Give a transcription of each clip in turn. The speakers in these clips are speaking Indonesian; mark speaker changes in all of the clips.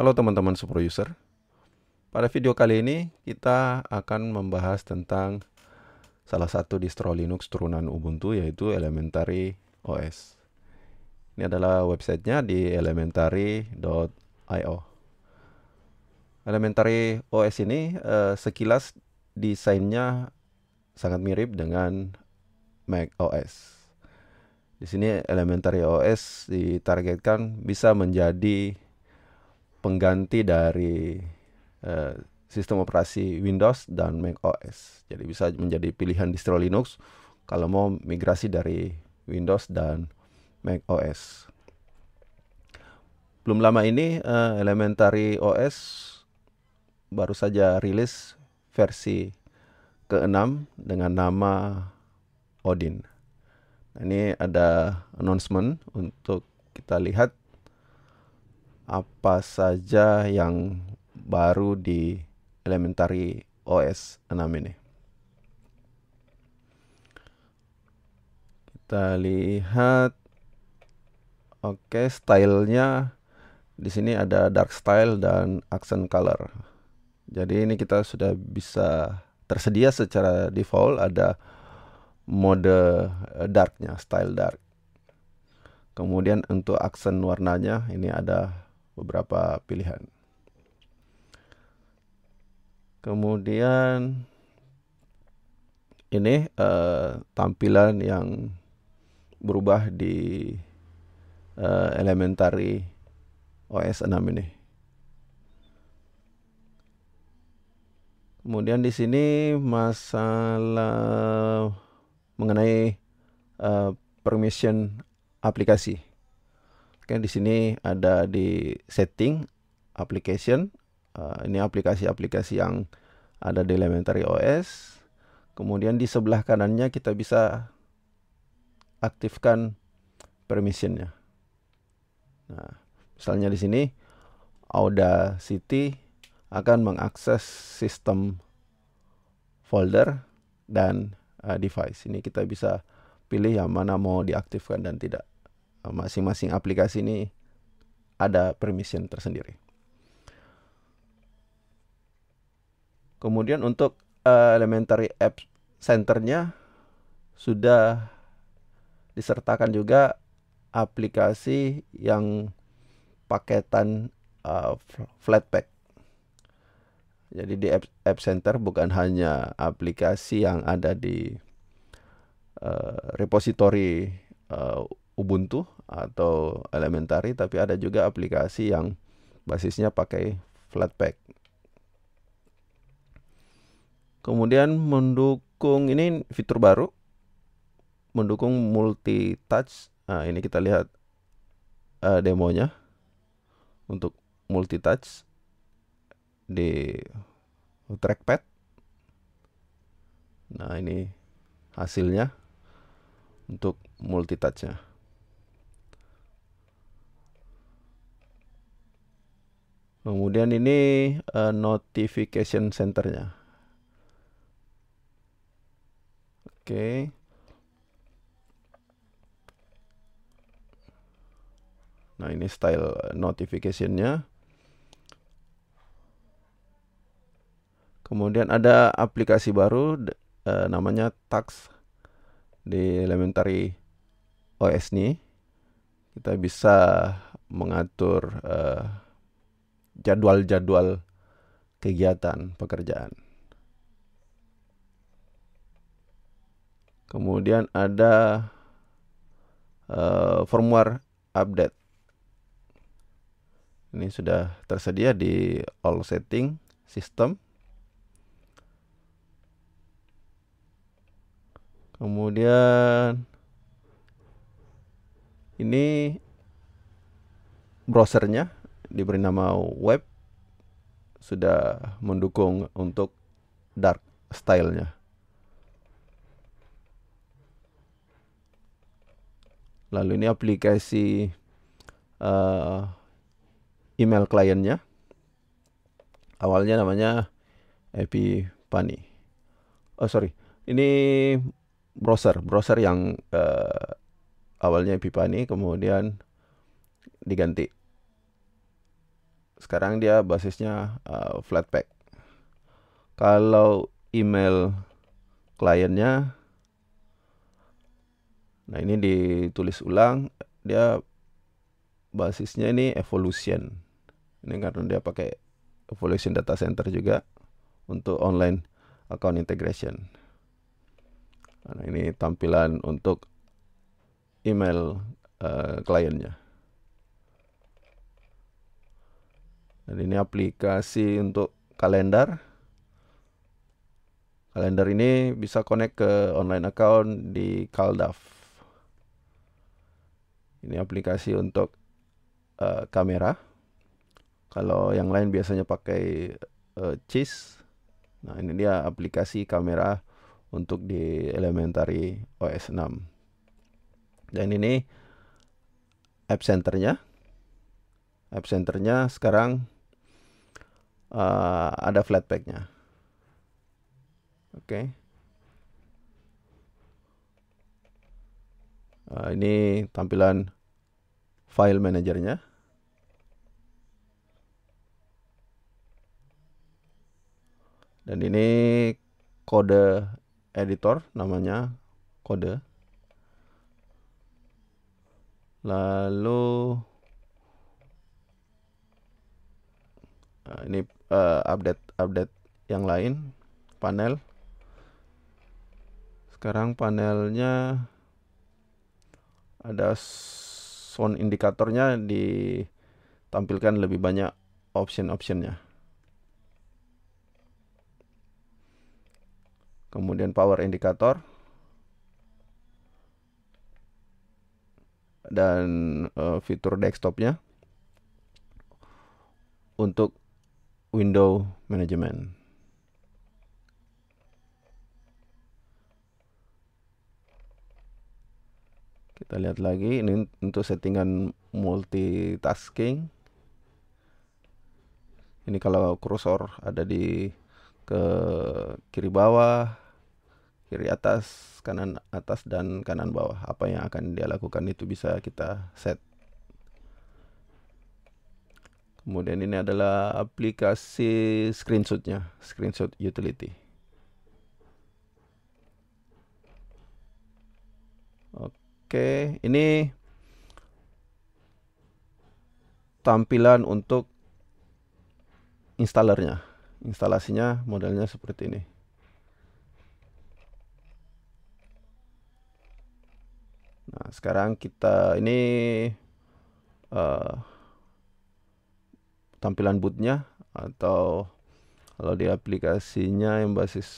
Speaker 1: Halo teman-teman super User. Pada video kali ini kita akan membahas tentang salah satu distro Linux turunan Ubuntu yaitu Elementary OS. Ini adalah websitenya di elementary.io. Elementary OS ini eh, sekilas desainnya sangat mirip dengan Mac OS. Di sini Elementary OS ditargetkan bisa menjadi pengganti dari uh, sistem operasi Windows dan Mac OS. Jadi bisa menjadi pilihan distro Linux kalau mau migrasi dari Windows dan Mac OS. Belum lama ini uh, Elementary OS baru saja rilis versi ke-6 dengan nama Odin. Nah, ini ada announcement untuk kita lihat apa saja yang baru di elementary OS 6 ini. Kita lihat Oke, stylenya di sini ada dark style dan accent color. Jadi ini kita sudah bisa tersedia secara default ada mode eh, darknya, style dark. Kemudian untuk aksen warnanya ini ada beberapa pilihan. Kemudian ini uh, tampilan yang berubah di uh, eh, elementary OS 6 ini. Kemudian di sini masalah mengenai uh, permission aplikasi. Oke, di sini ada di setting application. Uh, ini aplikasi-aplikasi yang ada di elementary OS. Kemudian di sebelah kanannya kita bisa aktifkan permissionnya. Nah, misalnya di sini Audacity akan mengakses sistem folder dan uh, device. Ini kita bisa pilih yang mana mau diaktifkan dan tidak. Eh, masing-masing aplikasi ini ada permission tersendiri. Kemudian untuk uh, elementary app centernya sudah disertakan juga aplikasi yang paketan uh, Flatpak. Jadi di app, app center bukan hanya aplikasi yang ada di uh, repository uh, Ubuntu atau Elementary, tapi ada juga aplikasi yang basisnya pakai Flatpak. Kemudian mendukung ini fitur baru, mendukung multi touch. Nah, ini kita lihat uh, demonya untuk multi touch di trackpad. Nah, ini hasilnya untuk multi touchnya. Kemudian ini uh, notification centernya. Oke. Okay. Nah ini style notificationnya. Kemudian ada aplikasi baru uh, namanya Tax di Elementary OS ini. Kita bisa mengatur uh, jadwal-jadwal kegiatan pekerjaan. Kemudian ada uh, firmware update. Ini sudah tersedia di all setting system. Kemudian ini browsernya diberi nama web sudah mendukung untuk dark stylenya. Lalu ini aplikasi uh, email kliennya. Awalnya namanya Epipani. Oh sorry, ini browser, browser yang uh, awalnya Epipani kemudian diganti sekarang dia basisnya uh, Flatpak. Kalau email kliennya, nah ini ditulis ulang, dia basisnya ini Evolution. Ini karena dia pakai Evolution Data Center juga untuk online account integration. Nah, ini tampilan untuk email uh, kliennya. Dan ini aplikasi untuk kalender. Kalender ini bisa connect ke online account di CalDAV. Ini aplikasi untuk uh, kamera. Kalau yang lain biasanya pakai uh, eh, cheese. Nah, ini dia aplikasi kamera untuk di elementary OS 6. Dan ini app centernya epicenternya sekarang uh, ada flat nya oke okay. uh, eh, ini tampilan file manajernya dan ini kode editor namanya kode lalu Nah, ini uh, update update yang lain panel. Sekarang panelnya ada sound indikatornya ditampilkan lebih banyak option-optionnya. Kemudian power indikator dan uh, fitur desktopnya untuk window management. Kita lihat lagi ini untuk settingan multitasking. Ini kalau kursor ada di ke kiri bawah, kiri atas, kanan atas dan kanan bawah. Apa yang akan dia lakukan itu bisa kita set. Kemudian ini adalah aplikasi screenshotnya, screenshot utility. Oke, ini tampilan untuk installernya. Instalasinya modelnya seperti ini. Nah, sekarang kita ini uh, tampilan bootnya atau kalau di aplikasinya yang basis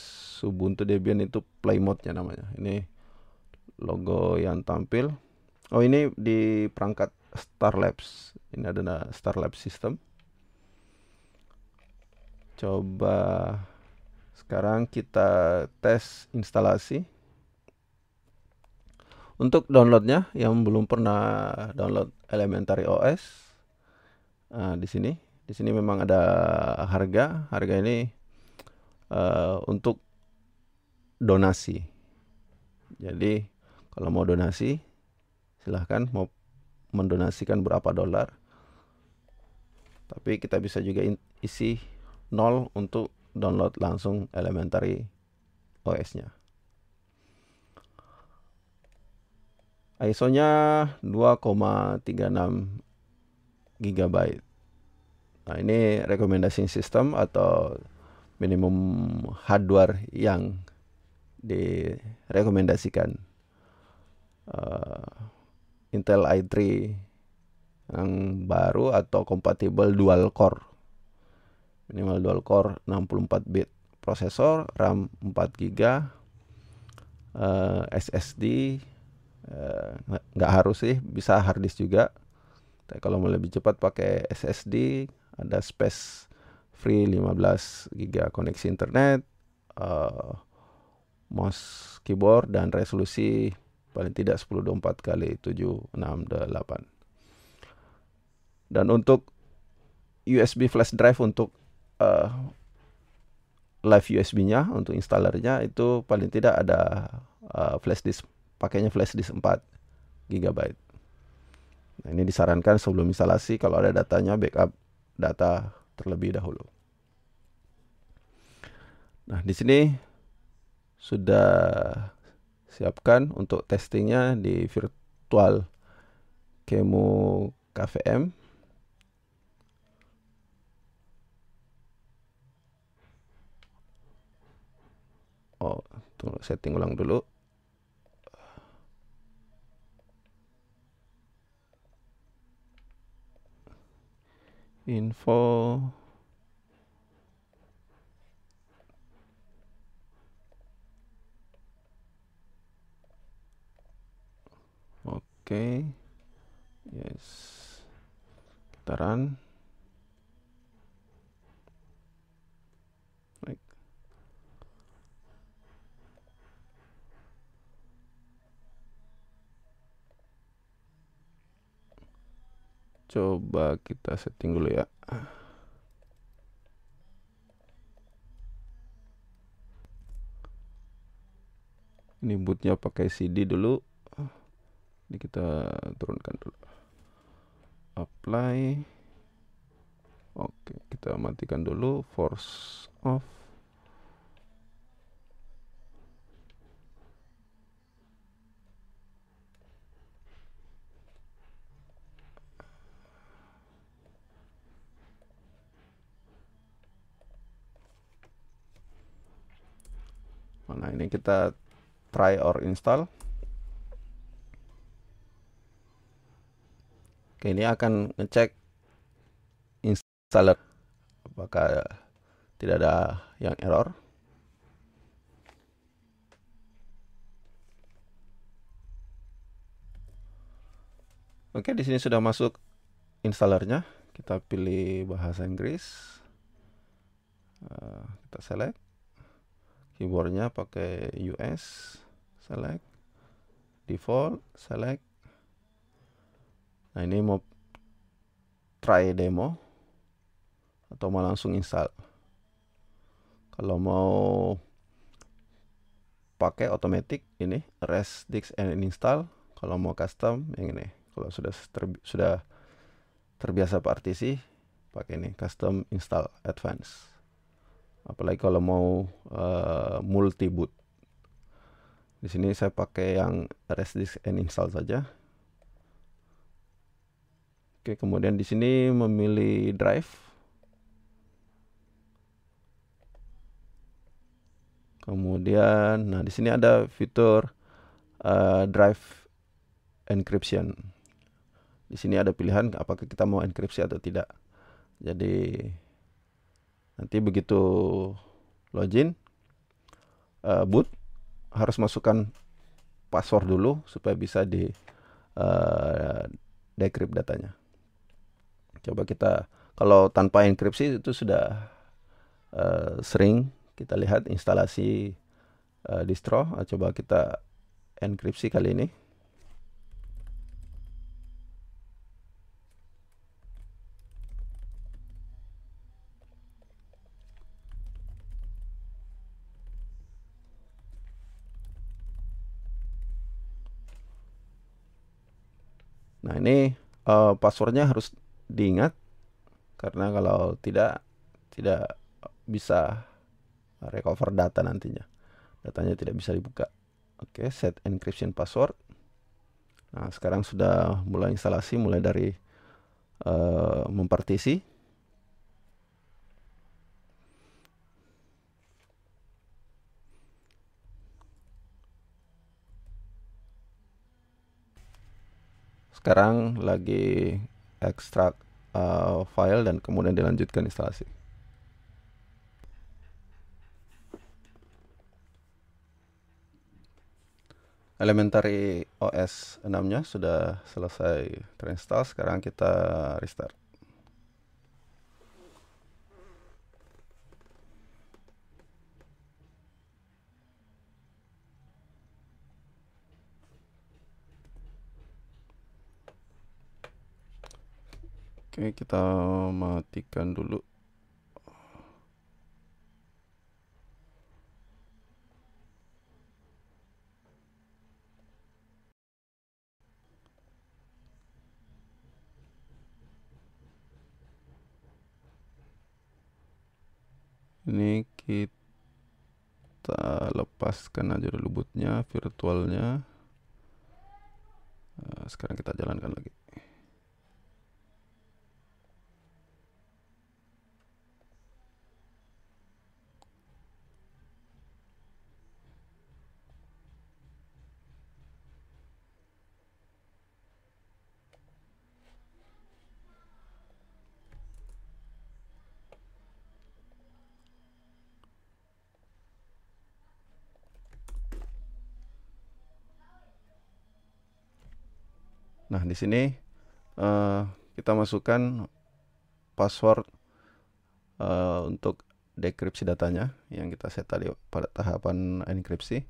Speaker 1: Ubuntu Debian itu play mode-nya namanya. Ini logo yang tampil. Oh, ini di perangkat Star Labs. Ini ada Star Labs system. Coba sekarang kita tes instalasi. Untuk downloadnya yang belum pernah download Elementary OS, nah, di sini di sini memang ada harga. Harga ini uh, untuk donasi. Jadi kalau mau donasi silahkan mau mendonasikan berapa dolar. Tapi kita bisa juga isi nol untuk download langsung elementary OS-nya. ISO-nya 2,36 GB. Nah, ini rekomendasi sistem atau minimum hardware yang direkomendasikan. Uh, Intel i3 yang baru atau kompatibel dual core. Minimal dual core 64 bit prosesor, RAM 4 GB, uh, SSD nggak uh, harus sih, bisa hard disk juga. Tapi kalau mau lebih cepat pakai SSD ada space free 15 giga koneksi internet uh, mouse keyboard dan resolusi paling tidak 1024 kali 768 dan untuk USB flash drive untuk uh, live USB-nya untuk installernya itu paling tidak ada uh, flash disk pakainya flash disk 4 GB. Nah, ini disarankan sebelum instalasi kalau ada datanya backup data terlebih dahulu. Nah, di sini sudah siapkan untuk testingnya di virtual Kemo KVM. Oh, tunggu setting ulang dulu. info oke okay. yes kita run coba kita setting dulu ya ini bootnya pakai CD dulu ini kita turunkan dulu apply oke kita matikan dulu force off ini kita try or install Oke, ini akan ngecek installer apakah tidak ada yang error. Oke, di sini sudah masuk installernya. Kita pilih bahasa Inggris. Eh, kita select keyboardnya pakai US select default select nah ini mau try demo atau mau langsung install kalau mau pakai automatic ini rest disk and install kalau mau custom yang ini kalau sudah terbi sudah terbiasa partisi pakai ini custom install advance apalagi kalau mau uh, multi boot di sini saya pakai yang rest disk and install saja oke kemudian di sini memilih drive kemudian nah di sini ada fitur uh, drive encryption di sini ada pilihan apakah kita mau enkripsi atau tidak jadi nanti begitu login uh, boot harus masukkan password dulu supaya bisa di uh, decrypt datanya coba kita kalau tanpa enkripsi itu sudah uh, sering kita lihat instalasi uh, distro coba kita enkripsi kali ini Nah ini uh, passwordnya harus diingat karena kalau tidak tidak bisa recover data nantinya. Datanya tidak bisa dibuka. Oke, set encryption password. Nah, sekarang sudah mulai instalasi mulai dari uh, mempartisi sekarang lagi ekstrak uh, file dan kemudian dilanjutkan instalasi. Elementary OS 6-nya sudah selesai terinstall, sekarang kita restart. Oke, kita matikan dulu. Ini kita lepaskan aja lubutnya virtualnya. Eh, sekarang kita jalankan lagi. Nah, di sini uh, kita masukkan password uh, untuk dekripsi datanya yang kita set tadi pada tahapan enkripsi.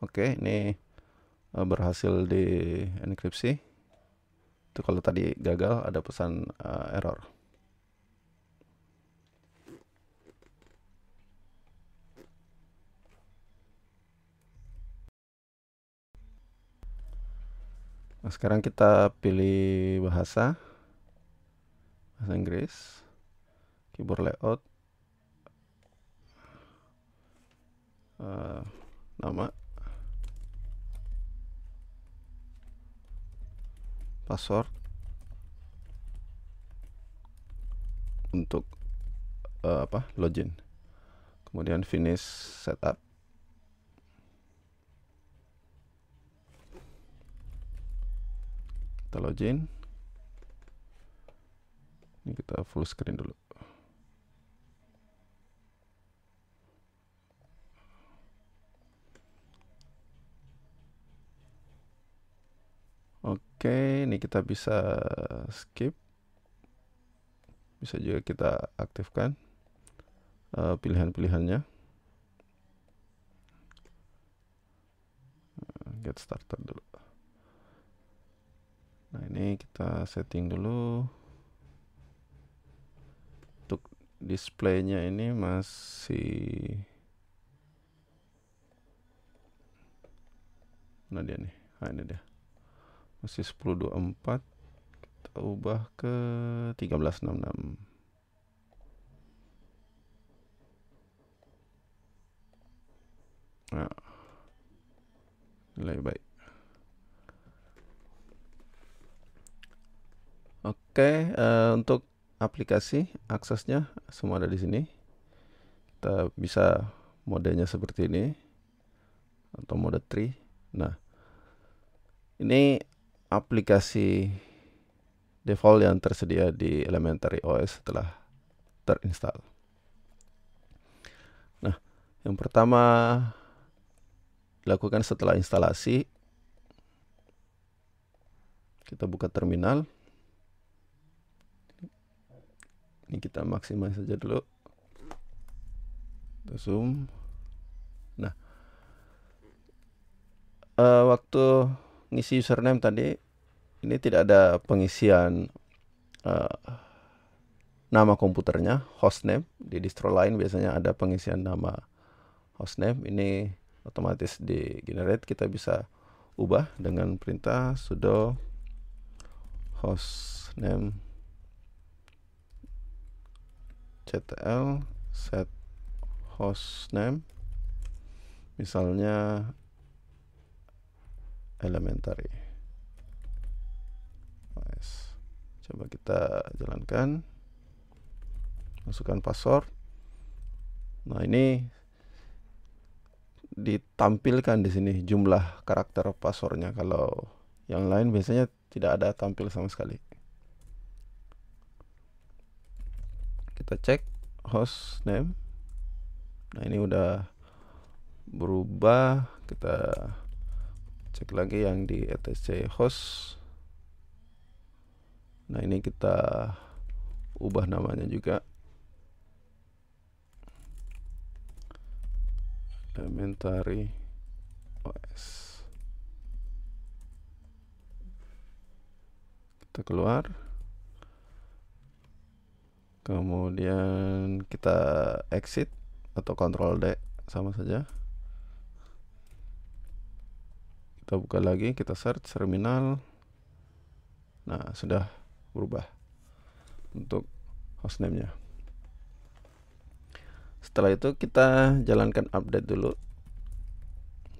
Speaker 1: Oke, ini uh, berhasil dienkripsi itu kalau tadi gagal ada pesan uh, error Nah, sekarang kita pilih bahasa bahasa Inggris, keyboard layout, uh, nama, password untuk uh, apa login kemudian finish setup kita login ini kita full screen dulu Oke, ini kita bisa skip. Bisa juga kita aktifkan uh, pilihan-pilihannya. Eh, get started dulu. Nah, ini kita setting dulu. Untuk displaynya ini masih Nah dia nih, Nah, ini dia masih 1024 kita ubah ke 1366 nah lebih baik Oke, uh, untuk aplikasi aksesnya semua ada di sini. Kita bisa modenya seperti ini atau mode tree. Nah, ini aplikasi default yang tersedia di elementary OS telah terinstall. Nah, yang pertama dilakukan setelah instalasi kita buka terminal ini kita maksimal saja dulu kita zoom nah uh, waktu ngisi username tadi ini tidak ada pengisian uh, nama komputernya hostname di distro lain biasanya ada pengisian nama hostname ini otomatis di generate kita bisa ubah dengan perintah sudo hostname ctl set hostname misalnya elementary nice. coba kita jalankan masukkan password nah ini ditampilkan di sini jumlah karakter passwordnya kalau yang lain biasanya tidak ada tampil sama sekali kita cek host name nah ini udah berubah kita cek lagi yang di etc host nah ini kita ubah namanya juga elementary OS kita keluar kemudian kita exit atau control D sama saja kita buka lagi kita search terminal nah sudah berubah untuk hostname nya setelah itu kita jalankan update dulu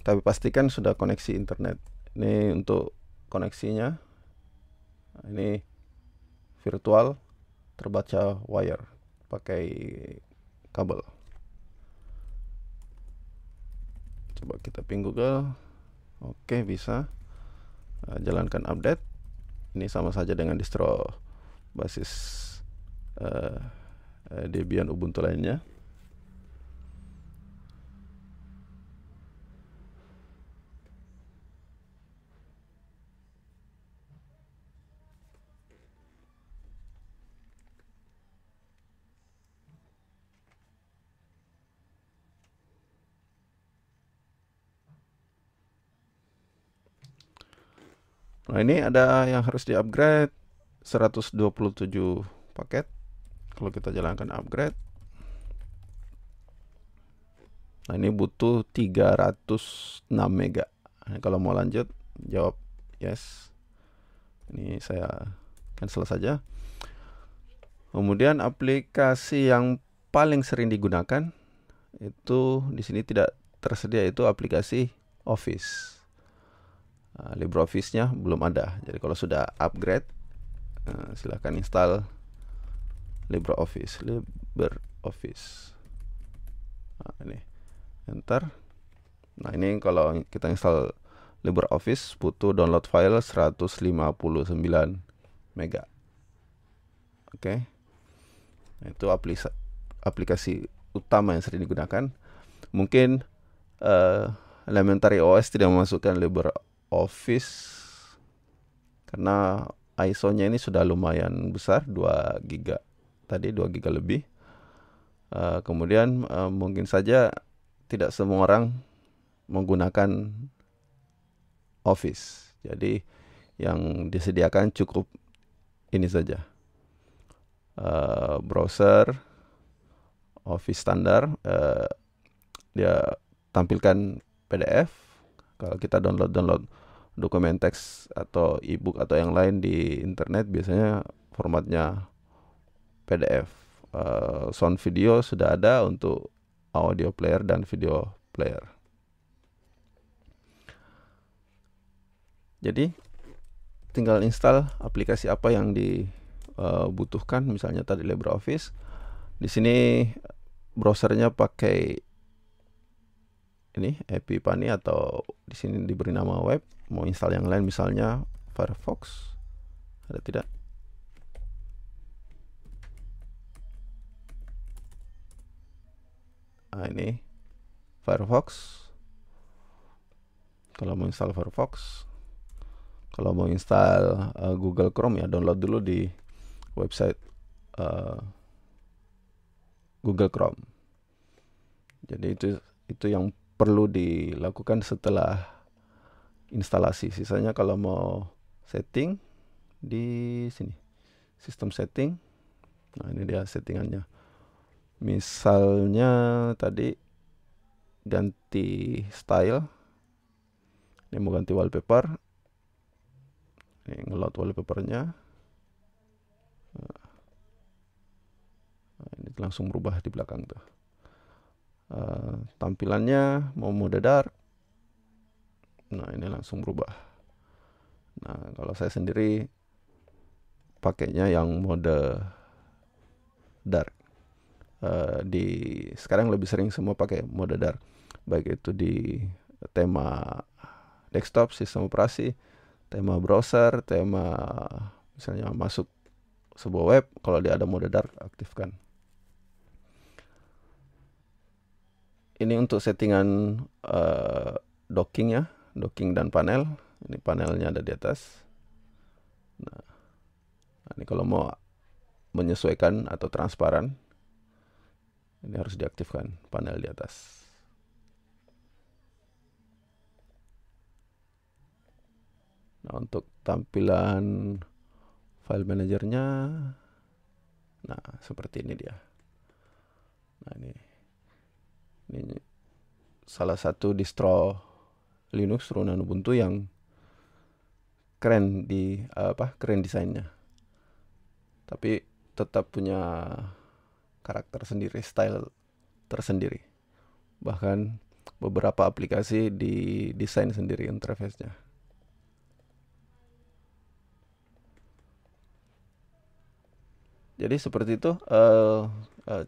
Speaker 1: tapi pastikan sudah koneksi internet ini untuk koneksinya ini virtual terbaca wire pakai kabel coba kita ping Google Oke, bisa uh, jalankan update. Ini sama saja dengan distro basis uh, Debian Ubuntu lainnya. Nah ini ada yang harus di upgrade 127 paket Kalau kita jalankan upgrade Nah ini butuh 306 mega nah, Kalau mau lanjut jawab yes Ini saya cancel saja Kemudian aplikasi yang paling sering digunakan itu di sini tidak tersedia itu aplikasi Office. Eh, LibreOffice-nya belum ada. Jadi kalau sudah upgrade uh, eh, silahkan install LibreOffice, LibreOffice. Nah, ini enter. Nah, ini kalau kita install LibreOffice butuh download file 159 mega. Oke. Okay. Nah, itu aplikasi aplikasi utama yang sering digunakan. Mungkin uh, Elementary OS tidak memasukkan LibreOffice Office karena ISO-nya ini sudah lumayan besar 2 giga tadi 2 giga lebih uh, kemudian uh, mungkin saja tidak semua orang menggunakan Office jadi yang disediakan cukup ini saja uh, browser Office standar uh, dia tampilkan PDF kalau kita download download dokumen teks atau book atau yang lain di internet biasanya formatnya PDF. Uh, eh, sound video sudah ada untuk audio player dan video player. Jadi tinggal install aplikasi apa yang dibutuhkan eh, misalnya tadi LibreOffice. Di sini browsernya pakai ini Epipani atau di sini diberi nama web mau install yang lain misalnya Firefox ada tidak nah ini Firefox kalau mau install Firefox kalau mau install uh, Google Chrome ya download dulu di website uh, Google Chrome jadi itu itu yang perlu dilakukan setelah instalasi. Sisanya kalau mau setting di sini. Sistem setting. Nah, ini dia settingannya. Misalnya tadi ganti style. Ini mau ganti wallpaper. Ini ngelot wallpapernya. Nah, ini langsung berubah di belakang tuh. Eh, tampilannya mau mode dark nah ini langsung berubah nah kalau saya sendiri pakainya yang mode dark uh, eh, di sekarang lebih sering semua pakai mode dark baik itu di tema desktop sistem operasi tema browser tema misalnya masuk sebuah web kalau dia ada mode dark aktifkan ini untuk settingan uh, docking ya docking dan panel ini panelnya ada di atas nah, nah ini kalau mau menyesuaikan atau transparan ini harus diaktifkan panel di atas nah untuk tampilan file manajernya nah seperti ini dia nah ini ini salah satu distro Linux runan Ubuntu yang keren di apa keren desainnya tapi tetap punya karakter sendiri style tersendiri bahkan beberapa aplikasi di desain sendiri interface-nya jadi seperti itu uh, uh,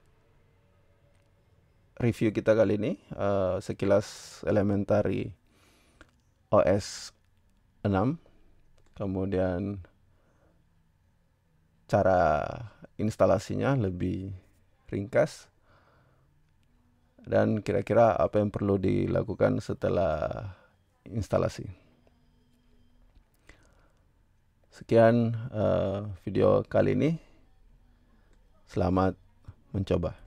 Speaker 1: review kita kali ini uh, sekilas elementary OS 6 kemudian cara instalasinya lebih ringkas dan kira-kira apa yang perlu dilakukan setelah instalasi sekian uh, video kali ini selamat mencoba